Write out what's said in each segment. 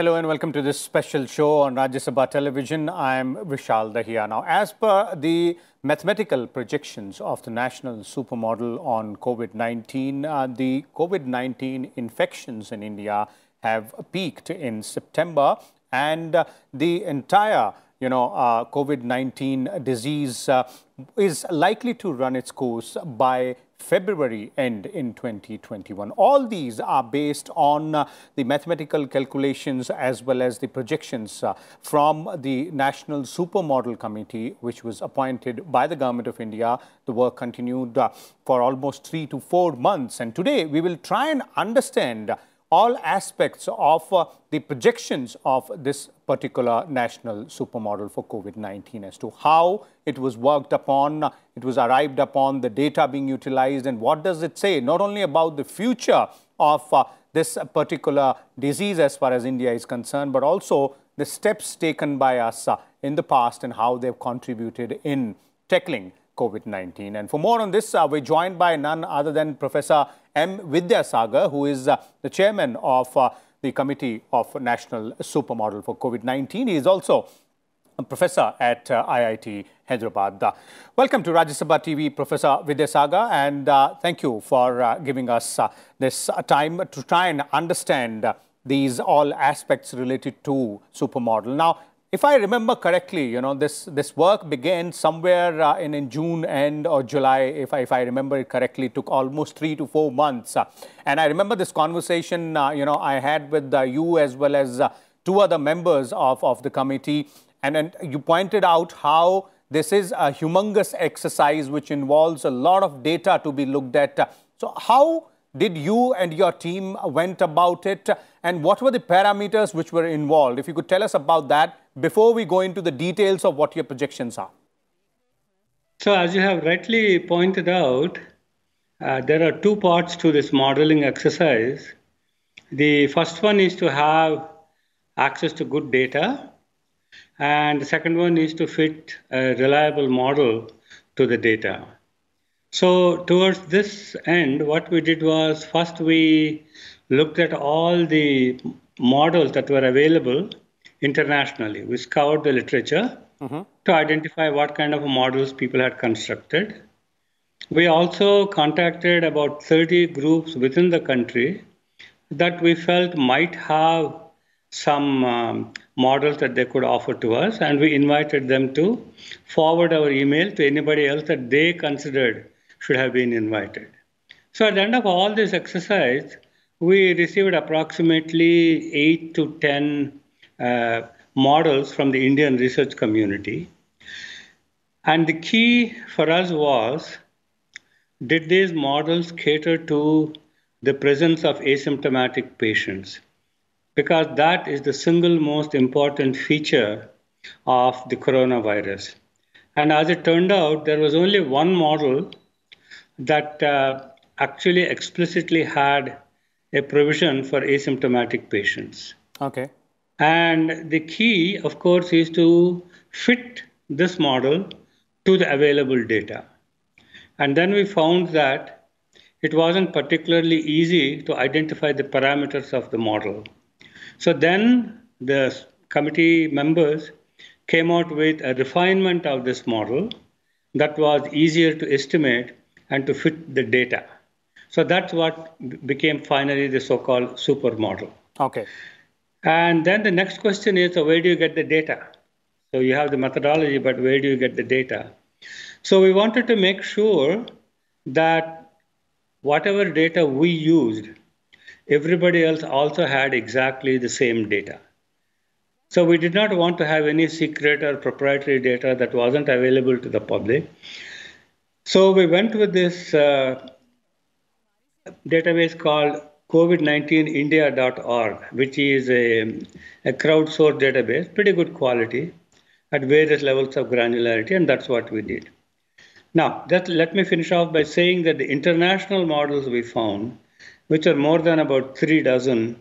Hello and welcome to this special show on Rajya Sabha Television. I am Vishal Dahiya. Now, as per the mathematical projections of the National Supermodel on COVID-19, uh, the COVID-19 infections in India have peaked in September and uh, the entire you know, uh, COVID-19 disease uh, is likely to run its course by February end in 2021. All these are based on uh, the mathematical calculations as well as the projections uh, from the National Supermodel Committee, which was appointed by the Government of India. The work continued uh, for almost three to four months. And today we will try and understand all aspects of uh, the projections of this particular national supermodel for COVID-19 as to how it was worked upon, it was arrived upon, the data being utilized, and what does it say, not only about the future of uh, this particular disease as far as India is concerned, but also the steps taken by us uh, in the past and how they've contributed in tackling COVID 19. And for more on this, uh, we're joined by none other than Professor M. Vidyasagar, who is uh, the chairman of uh, the Committee of National Supermodel for COVID 19. He is also a professor at uh, IIT Hyderabad. Uh, welcome to Rajya Sabha TV, Professor Vidyasagar, and uh, thank you for giving us this time to try and understand these all aspects related to supermodel. Now, if I remember correctly, you know, this, this work began somewhere uh, in, in June end or July, if I, if I remember it correctly, it took almost three to four months. Uh, and I remember this conversation, uh, you know, I had with uh, you as well as uh, two other members of, of the committee. And, and you pointed out how this is a humongous exercise which involves a lot of data to be looked at. So how did you and your team went about it and what were the parameters which were involved? If you could tell us about that, before we go into the details of what your projections are? So, as you have rightly pointed out, uh, there are two parts to this modeling exercise. The first one is to have access to good data, and the second one is to fit a reliable model to the data. So, towards this end, what we did was first we looked at all the models that were available internationally. We scoured the literature mm-hmm. to identify what kind of models people had constructed. We also contacted about 30 groups within the country that we felt might have some um, models that they could offer to us, and we invited them to forward our email to anybody else that they considered should have been invited. So at the end of all this exercise, we received approximately eight to 10 uh, models from the Indian research community. And the key for us was did these models cater to the presence of asymptomatic patients? Because that is the single most important feature of the coronavirus. And as it turned out, there was only one model that uh, actually explicitly had a provision for asymptomatic patients. Okay. And the key, of course, is to fit this model to the available data. And then we found that it wasn't particularly easy to identify the parameters of the model. So then the committee members came out with a refinement of this model that was easier to estimate and to fit the data. So that's what became finally the so called supermodel. Okay. And then the next question is, so where do you get the data? So you have the methodology, but where do you get the data? So we wanted to make sure that whatever data we used, everybody else also had exactly the same data. So we did not want to have any secret or proprietary data that wasn't available to the public. So we went with this uh, database called covid19india.org, which is a, a crowdsourced database, pretty good quality at various levels of granularity, and that's what we did. Now, that, let me finish off by saying that the international models we found, which are more than about three dozen,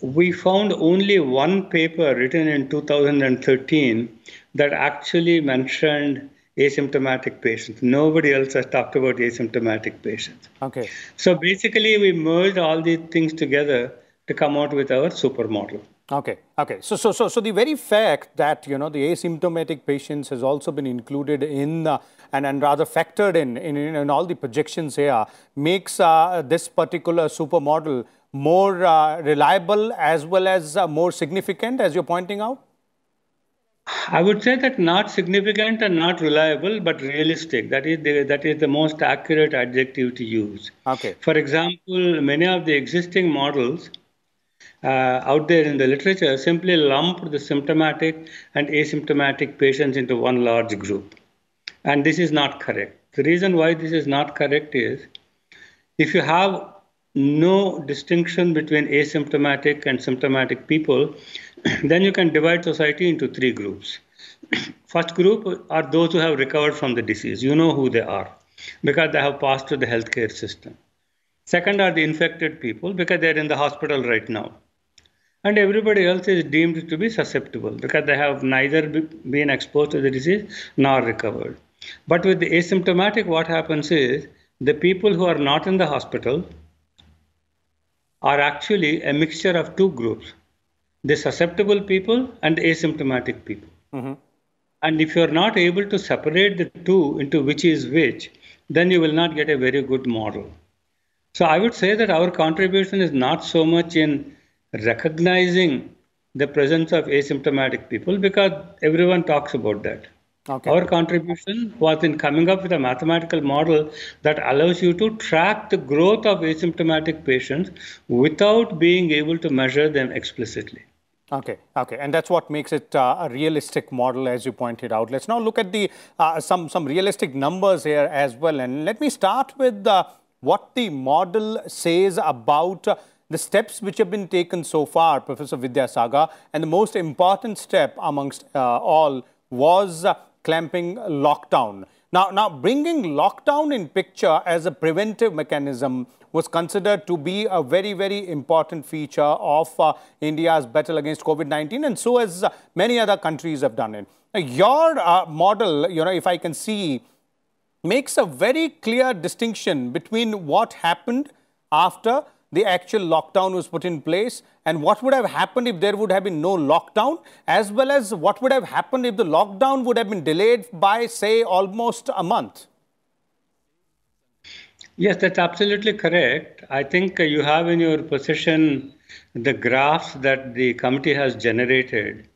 we found only one paper written in 2013 that actually mentioned asymptomatic patients. Nobody else has talked about asymptomatic patients. Okay. So basically, we merged all these things together to come out with our super model. Okay. Okay. So, so, so, so the very fact that you know the asymptomatic patients has also been included in uh, and and rather factored in in, in all the projections here makes uh, this particular super model more uh, reliable as well as uh, more significant, as you're pointing out. I would say that not significant and not reliable, but realistic. That is the, that is the most accurate adjective to use. Okay. For example, many of the existing models uh, out there in the literature simply lump the symptomatic and asymptomatic patients into one large group, and this is not correct. The reason why this is not correct is if you have no distinction between asymptomatic and symptomatic people, then you can divide society into three groups. First group are those who have recovered from the disease. You know who they are because they have passed through the healthcare system. Second are the infected people because they are in the hospital right now. And everybody else is deemed to be susceptible because they have neither been exposed to the disease nor recovered. But with the asymptomatic, what happens is the people who are not in the hospital are actually a mixture of two groups the susceptible people and asymptomatic people. Mm-hmm. And if you're not able to separate the two into which is which, then you will not get a very good model. So I would say that our contribution is not so much in recognizing the presence of asymptomatic people because everyone talks about that. Okay. Our contribution was in coming up with a mathematical model that allows you to track the growth of asymptomatic patients without being able to measure them explicitly. Okay, okay, and that's what makes it uh, a realistic model, as you pointed out. Let's now look at the uh, some some realistic numbers here as well, and let me start with uh, what the model says about uh, the steps which have been taken so far, Professor Vidyasagar, and the most important step amongst uh, all was uh, clamping lockdown. Now, now bringing lockdown in picture as a preventive mechanism was considered to be a very, very important feature of uh, India's battle against COVID-19 and so as uh, many other countries have done it. Now, your uh, model, you know, if I can see, makes a very clear distinction between what happened after the actual lockdown was put in place and what would have happened if there would have been no lockdown as well as what would have happened if the lockdown would have been delayed by say almost a month yes that's absolutely correct i think you have in your possession the graphs that the committee has generated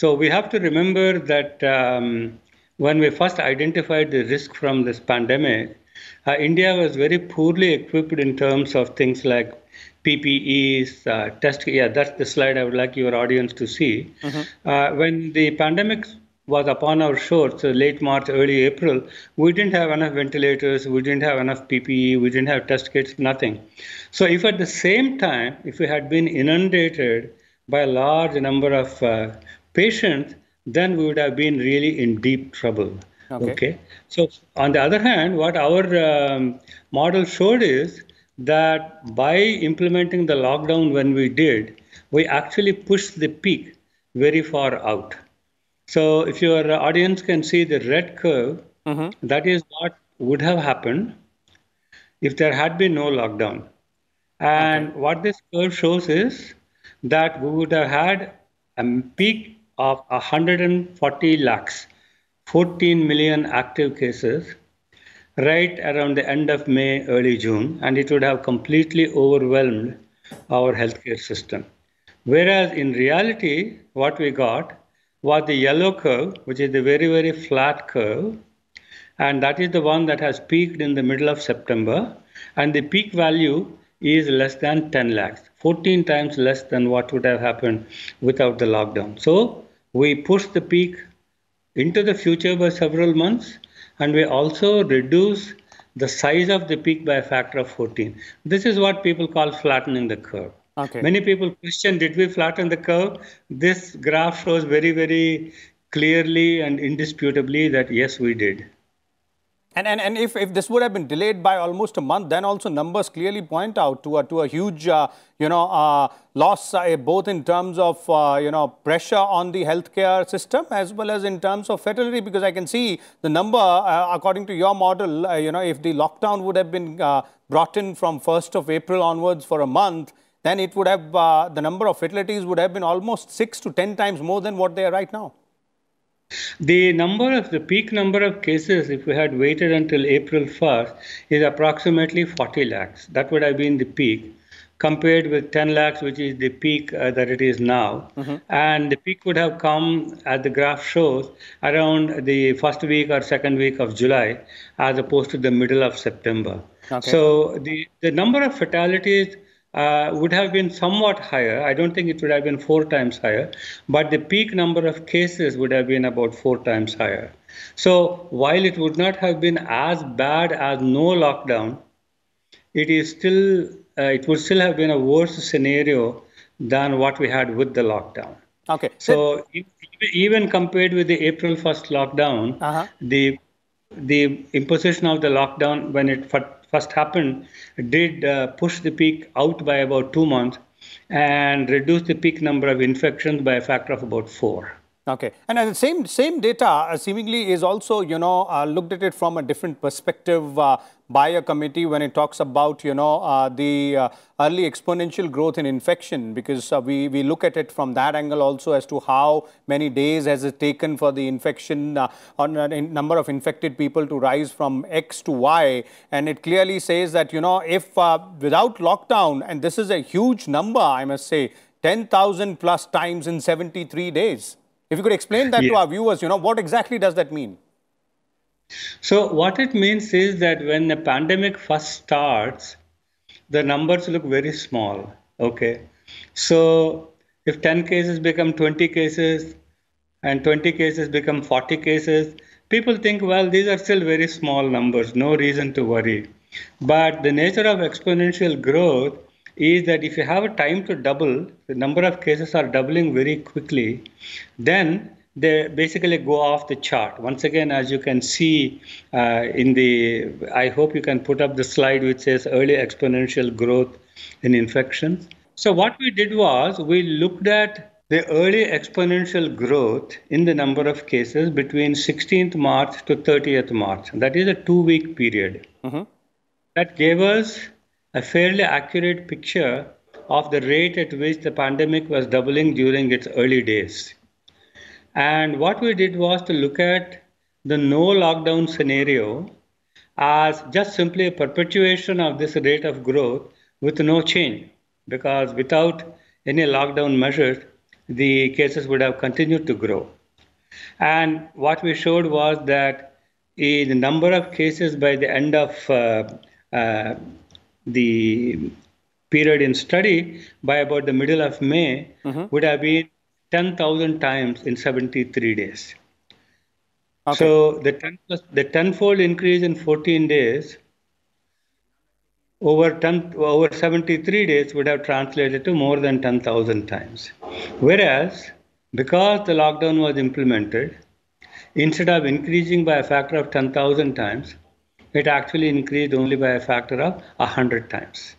so we have to remember that um, when we first identified the risk from this pandemic uh, India was very poorly equipped in terms of things like PPEs, uh, test. Yeah, that's the slide I would like your audience to see. Mm-hmm. Uh, when the pandemic was upon our shores, so uh, late March, early April, we didn't have enough ventilators, we didn't have enough PPE, we didn't have test kits, nothing. So, if at the same time, if we had been inundated by a large number of uh, patients, then we would have been really in deep trouble. Okay. okay. So, on the other hand, what our um, model showed is that by implementing the lockdown when we did, we actually pushed the peak very far out. So, if your audience can see the red curve, mm-hmm. that is what would have happened if there had been no lockdown. And okay. what this curve shows is that we would have had a peak of 140 lakhs 14 million active cases right around the end of May, early June, and it would have completely overwhelmed our healthcare system. Whereas in reality, what we got was the yellow curve, which is the very, very flat curve, and that is the one that has peaked in the middle of September, and the peak value is less than 10 lakhs, 14 times less than what would have happened without the lockdown. So we pushed the peak into the future by several months and we also reduce the size of the peak by a factor of 14. This is what people call flattening the curve. Okay. Many people question did we flatten the curve? This graph shows very, very clearly and indisputably that yes, we did. And, and, and if, if this would have been delayed by almost a month, then also numbers clearly point out to a, to a huge, uh, you know, uh, loss, uh, both in terms of, uh, you know, pressure on the healthcare system as well as in terms of fertility, because I can see the number, uh, according to your model, uh, you know, if the lockdown would have been brought in from 1st of April onwards for a month, then it would have, the number of fatalities would have been almost 6 to 10 times more than what they are right now. The number of the peak number of cases, if we had waited until April 1st, is approximately 40 lakhs. That would have been the peak, compared with 10 lakhs, which is the peak uh, that it is now. Mm-hmm. And the peak would have come, as the graph shows, around the first week or second week of July, as opposed to the middle of September. Okay. So the, the number of fatalities uh, would have been somewhat higher. I don't think it would have been four times higher, but the peak number of cases would have been about four times higher. So while it would not have been as bad as no lockdown, it is still uh, it would still have been a worse scenario than what we had with the lockdown. Okay. So, so even compared with the April 1st lockdown, uh-huh. the the imposition of the lockdown when it for first happened did uh, push the peak out by about two months and reduce the peak number of infections by a factor of about four. Okay, and uh, the same same data uh, seemingly is also you know uh, looked at it from a different perspective uh, by a committee when it talks about you know uh, the early exponential growth in infection because we we look at it from that angle also as to how many days has it taken for the infection on a number of infected people to rise from X to Y and it clearly says that you know if without lockdown and this is a huge number I must say 10,000 plus times in 73 days. If you could explain that to our viewers, you know, what exactly does that mean? So what it means is that when the pandemic first starts, the numbers look very small. Okay. So if 10 cases become 20 cases and 20 cases become 40 cases, people think, well, these are still very small numbers, no reason to worry. But the nature of exponential growth is that if you have a time to double, the number of cases are doubling very quickly, then they basically go off the chart. Once again, as you can see uh, in the, I hope you can put up the slide which says early exponential growth in infections. So what we did was we looked at the early exponential growth in the number of cases between 16th March to 30th March. That is a two-week period. Uh-huh. That gave us a fairly accurate picture of the rate at which the pandemic was doubling during its early days. And what we did was to look at the no lockdown scenario as just simply a perpetuation of this rate of growth with no change, because without any lockdown measures, the cases would have continued to grow. And what we showed was that the number of cases by the end of uh, uh, the period in study by about the middle of May mm-hmm. would have been 10,000 times in 73 days. Okay. So the, ten, the tenfold increase in 14 days over 10 over 73 days would have translated to more than 10,000 times. Whereas because the lockdown was implemented, instead of increasing by a factor of 10,000 times, it actually increased only by a factor of 100 times.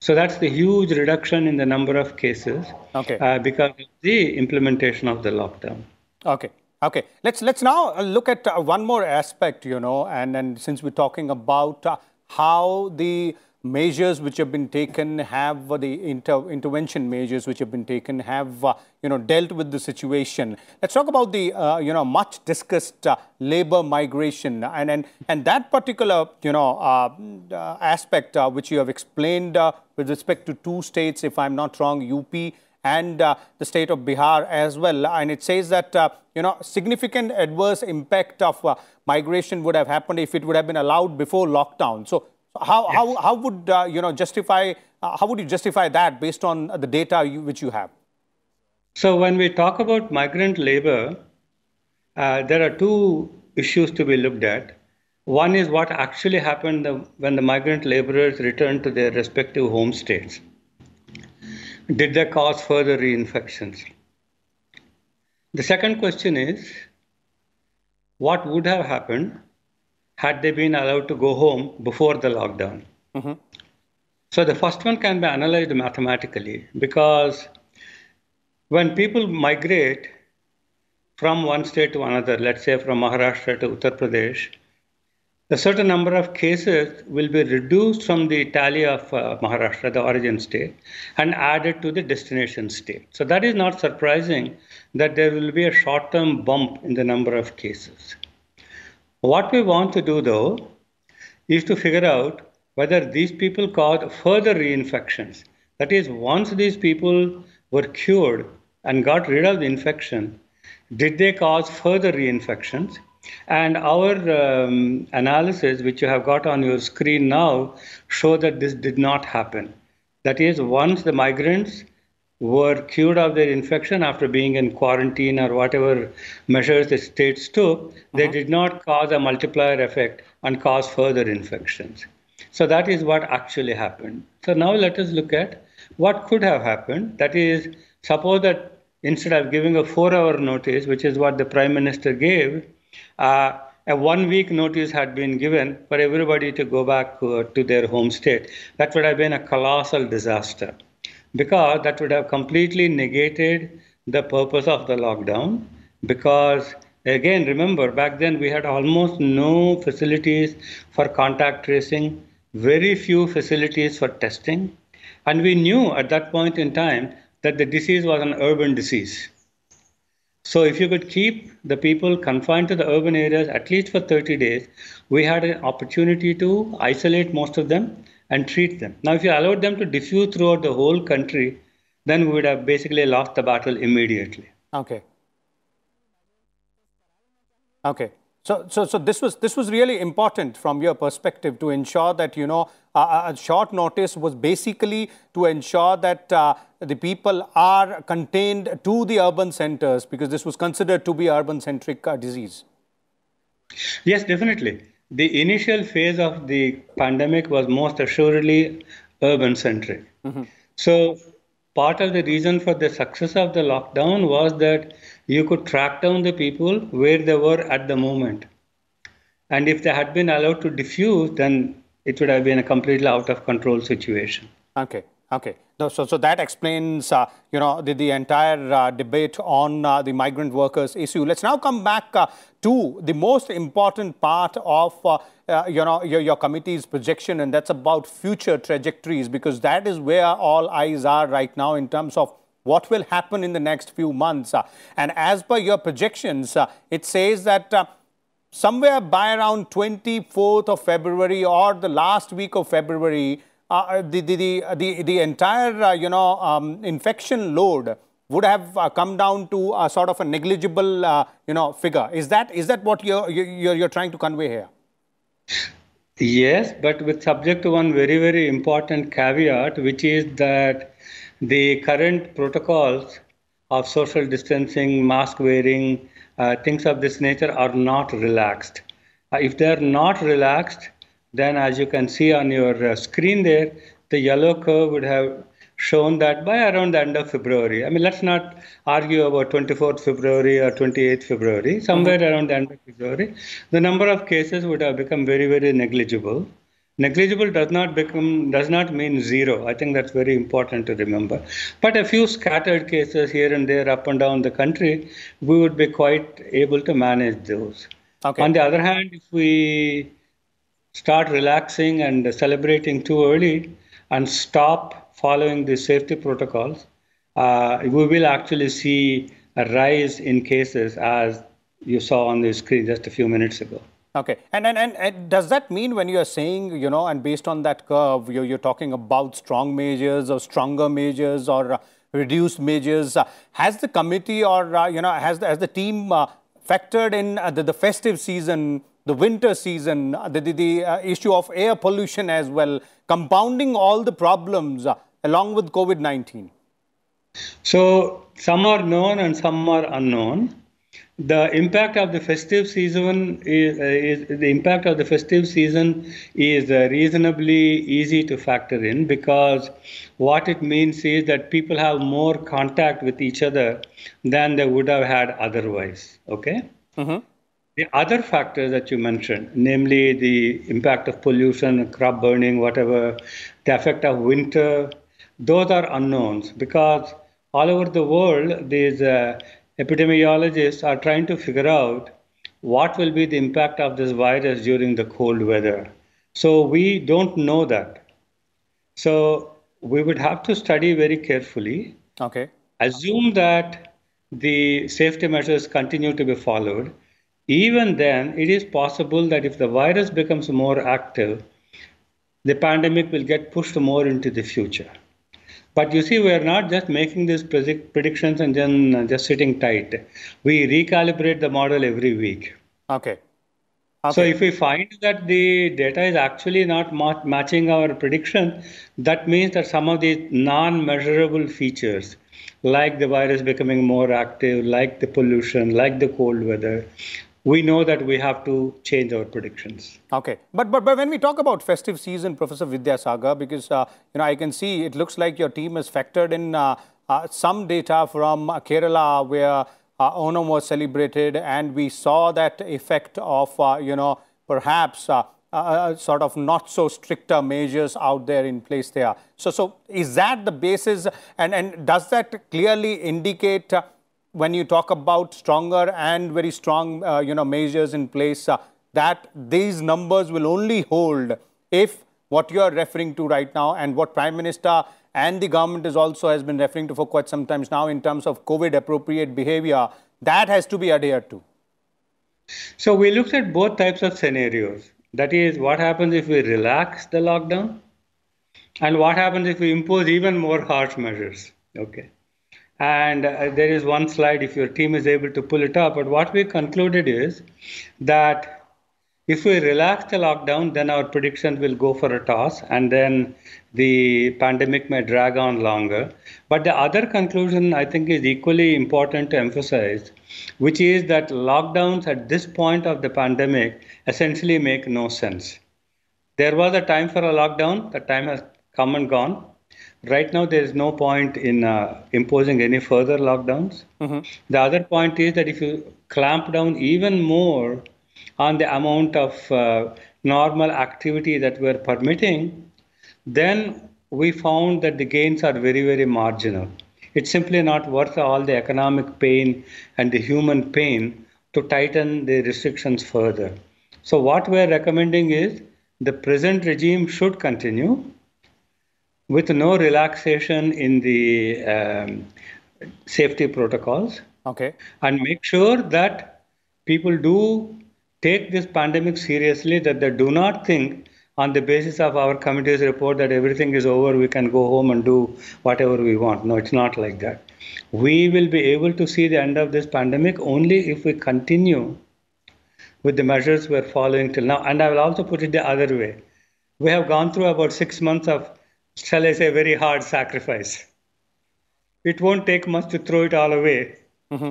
So that's the huge reduction in the number of cases okay. uh, because of the implementation of the lockdown. Okay. Okay, let's let's now look at uh, one more aspect, you know, and and since we're talking about uh, how the measures which have been taken have the inter intervention measures which have been taken have uh, you know dealt with the situation let's talk about the uh, you know much discussed uh, labor migration and and and that particular you know uh, uh, aspect which you have explained with respect to two states if i'm not wrong up and the state of Bihar as well. And it says that, you know, significant adverse impact of migration would have happened if it would have been allowed before lockdown. So how, how, how would uh, you know justify uh, how would you justify that based on the data you, which you have? So when we talk about migrant labor, uh, there are two issues to be looked at. One is what actually happened when the migrant laborers returned to their respective home states. Did they cause further reinfections? The second question is what would have happened had they been allowed to go home before the lockdown. Mm-hmm. So the first one can be analyzed mathematically because when people migrate from one state to another, let's say from Maharashtra to Uttar Pradesh, a certain number of cases will be reduced from the tally of uh, Maharashtra, the origin state, and added to the destination state. So that is not surprising that there will be a short term bump in the number of cases. What we want to do though is to figure out whether these people caused further reinfections. That is, once these people were cured and got rid of the infection, did they cause further reinfections? And our um, analysis, which you have got on your screen now, show that this did not happen. That is, once the migrants were cured of their infection after being in quarantine or whatever measures the states took, they uh-huh. did not cause a multiplier effect and cause further infections. So that is what actually happened. So now let us look at what could have happened. That is, suppose that instead of giving a four hour notice, which is what the prime minister gave, uh, a one week notice had been given for everybody to go back uh, to their home state. That would have been a colossal disaster because that would have completely negated the purpose of the lockdown because again remember back then we had almost no facilities for contact tracing very few facilities for testing and we knew at that point in time that the disease was an urban disease so if you could keep the people confined to the urban areas at least for 30 days we had an opportunity to isolate most of them and treat them. Now, if you allowed them to diffuse throughout the whole country, then we would have basically lost the battle immediately. Okay. Okay. So, so, so this was this was really important from your perspective to ensure that you know uh, short notice was basically to ensure that uh, the people are contained to the urban centers because this was considered to be urban centric uh, disease. Yes, definitely the initial phase of the pandemic was most assuredly urban centric. Mm-hmm. So, part of the reason for the success of the lockdown was that you could track down the people where they were at the moment. And if they had been allowed to diffuse, then it would have been a completely out of control situation. Okay. Okay. so, so that explains, uh, you know, the, the entire uh, debate on uh, the migrant workers issue. Let's now come back uh, to the most important part of, uh, uh, you know, your, your committee's projection, and that's about future trajectories, because that is where all eyes are right now in terms of what will happen in the next few months. and as per your projections, it says that somewhere by around 24th of February or the last week of February, uh, uh, the, the, the, uh, the, entire, you know, um, infection load would have come down to a sort of a negligible, you know, figure. Is that is that what you're, you're, you're trying to convey here? Yes, but with subject to one very, very important caveat, which is that the current protocols of social distancing, mask wearing, uh, things of this nature are not relaxed. Uh, if they are not relaxed, then as you can see on your uh, screen there, the yellow curve would have shown that by around the end of February. I mean, let's not argue about 24th February or 28th February. Somewhere mm-hmm. around the end of February, the number of cases would have become very, very negligible. Negligible does not become does not mean zero. I think that's very important to remember. But a few scattered cases here and there, up and down the country, we would be quite able to manage those. Okay. On the other hand, if we start relaxing and celebrating too early and stop following the safety protocols, uh, we will actually see a rise in cases as you saw on the screen just a few minutes ago. Okay. And, and, and, and, does that mean when you are saying, you know, and based on that curve, you're, you're talking about strong measures or stronger measures or uh, reduced measures, uh, has the committee or, uh, you know, has the, has the team uh, factored in the, the festive season the winter season, the, the, the uh, issue of air pollution as well, compounding all the problems uh, along with COVID 19? So, some are known and some are unknown. The impact of the festive season is, uh, is the impact of the festive season is uh, reasonably easy to factor in because what it means is that people have more contact with each other than they would have had otherwise. Okay. Mm -hmm. The other factors that you mentioned, namely the impact of pollution, crop burning, whatever, the effect of winter, those are unknowns because all over the world, these uh, epidemiologists are trying to figure out what will be the impact of this virus during the cold weather. So we don't know that. So we would have to study very carefully. Okay. Assume that the safety measures continue to be followed even then, it is possible that if the virus becomes more active, the pandemic will get pushed more into the future. But you see, we are not just making these predictions and then uh, just sitting tight. We recalibrate the model every week. Okay. okay. So if we find that the data is actually not matching our prediction, that means that some of these non-measurable features, like the virus becoming more active, like the pollution, like the cold weather, we know that we have to change our predictions. Okay, but but, but when we talk about festive season, Professor Vidyasagar, because uh, you know I can see it looks like your team has factored in uh, uh, some data from uh, Kerala where uh, Onam was celebrated, and we saw that effect of uh, you know perhaps. sort of not so stricter measures out there in place there. So, so is that the basis? And and does that clearly indicate when you talk about stronger and very strong, uh, you know, measures in place, uh, that these numbers will only hold if what you are referring to right now and what Prime Minister and the government is also has been referring to for quite some times now in terms of COVID appropriate behavior, that has to be adhered to. So we looked at both types of scenarios. That is, what happens if we relax the lockdown, and what happens if we impose even more harsh measures. Okay and uh, there is one slide if your team is able to pull it up. But what we concluded is that if we relax the lockdown, then our prediction will go for a toss, and then the pandemic may drag on longer. But the other conclusion I think is equally important to emphasize, which is that lockdowns at this point of the pandemic essentially make no sense. There was a time for a lockdown, the time has come and gone right now there is no point in uh, imposing any further lockdowns. Mm-hmm. The other point is that if you clamp down even more on the amount of uh, normal activity that we're permitting, then we found that the gains are very, very marginal. It's simply not worth all the economic pain and the human pain to tighten the restrictions further. So, what we're recommending is the present regime should continue with no relaxation in the um, safety protocols. Okay. And make sure that people do take this pandemic seriously, that they do not think on the basis of our committee's report that everything is over, we can go home and do whatever we want. No, it's not like that. We will be able to see the end of this pandemic only if we continue with the measures we're following till now. And I will also put it the other way. We have gone through about six months of shall I say, very hard sacrifice. It won't take much to throw it all away mm-hmm.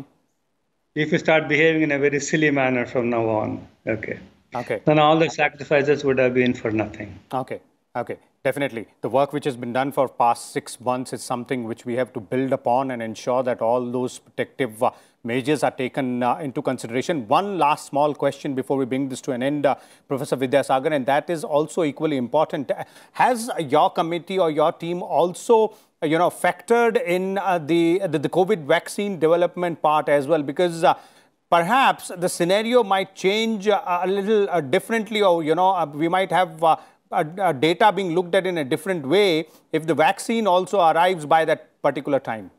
if you start behaving in a very silly manner from now on. Okay. Okay. Then all the sacrifices would have been for nothing. Okay. Okay. Definitely. The work which has been done for past six months is something which we have to build upon and ensure that all those protective uh, measures are taken uh, into consideration. One last small question before we bring this to an end, uh, Professor Sagar, and that is also equally important. Has your committee or your team also you know, factored in uh, the, the, the, COVID vaccine development part as well? Because uh, perhaps the scenario might change uh, a little differently or, you know, we might have a data being looked at in a different way if the vaccine also arrives by that particular time?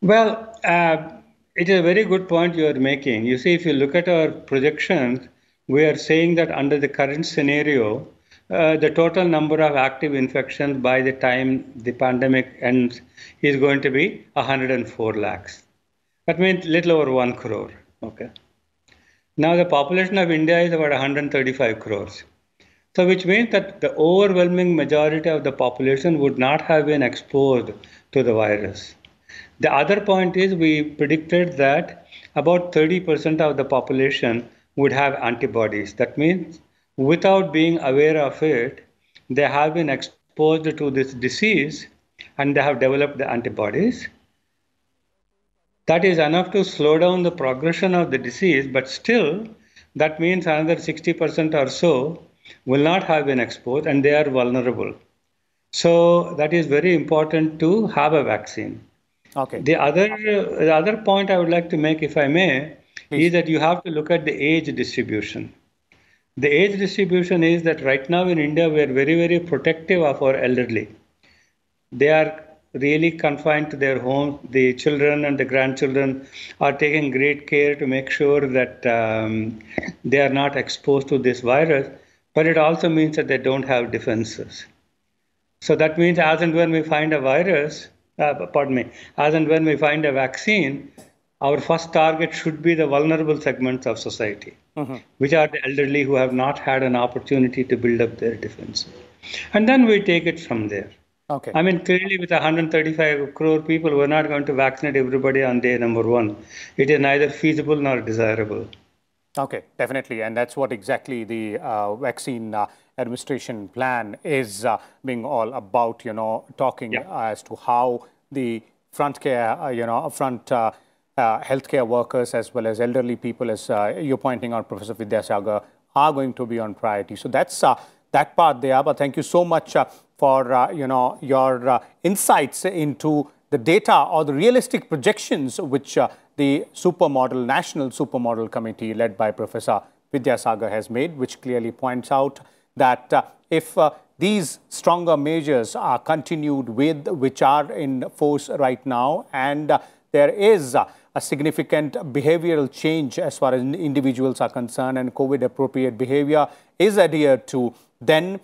Well, uh, it is a very good point you are making. You see, if you look at our projections, we are saying that under the current scenario, uh, the total number of active infections by the time the pandemic ends is going to be 104 lakhs. That means little over 1 crore. Okay. Now, the population of India is about 135 crores. So, which means that the overwhelming majority of the population would not have been exposed to the virus. The other point is we predicted that about 30% of the population would have antibodies. That means without being aware of it, they have been exposed to this disease and they have developed the antibodies. That is enough to slow down the progression of the disease, but still, that means another 60% or so will not have been exposed and they are vulnerable. So that is very important to have a vaccine. Okay. The other the other point I would like to make, if I may, Please. is that you have to look at the age distribution. The age distribution is that right now in India we are very very protective of our elderly. They are really confined to their homes. The children and the grandchildren are taking great care to make sure that um, they are not exposed to this virus but it also means that they don't have defenses. So that means as and when we find a virus, uh, pardon me, as and when we find a vaccine, our first target should be the vulnerable segments of society, mm-hmm. which are the elderly who have not had an opportunity to build up their defenses. And then we take it from there. Okay. I mean, clearly, with 135 crore people, we're not going to vaccinate everybody on day number one. It is neither feasible nor desirable. Okay, definitely. And that's what exactly the uh, vaccine uh, administration plan is uh, being all about, you know, talking yeah. as to how the front care, uh, you know, front uh, uh, healthcare workers as well as elderly people, as you're pointing out, Professor Vidyasagar, are going to be on priority. So that's that part there. But thank you so much for, you know, your insights into the data or the realistic projections which the Supermodel National Supermodel Committee led by Professor Vidyasagar has made, which clearly points out that uh, if uh, these stronger measures are continued with, which are in force right now, and uh, there is uh, a significant behavioral change as far as individuals are concerned and COVID-appropriate behavior is adhered to, then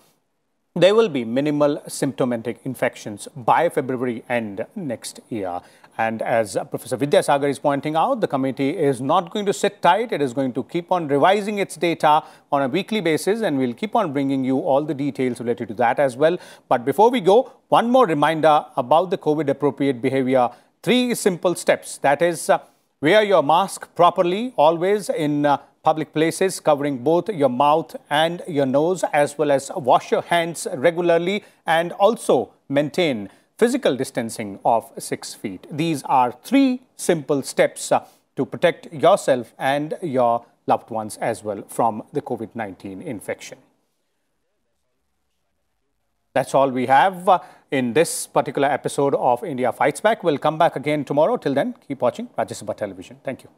there will be minimal symptomatic infections by February end next year. And as Professor Vidyasagar is pointing out, the committee is not going to sit tight. It is going to keep on revising its data on a weekly basis, and we'll keep on bringing you all the details related to that as well. But before we go, one more reminder about the COVID appropriate behavior. Three simple steps that is, uh, wear your mask properly, always in uh, public places, covering both your mouth and your nose, as well as wash your hands regularly and also maintain physical distancing of 6 feet. These are three simple steps uh, to protect yourself and your loved ones as well from the COVID-19 infection. That's all we have uh, in this particular episode of India Fights Back. We'll come back again tomorrow. Till then, keep watching Rajya Sabha Television. Thank you.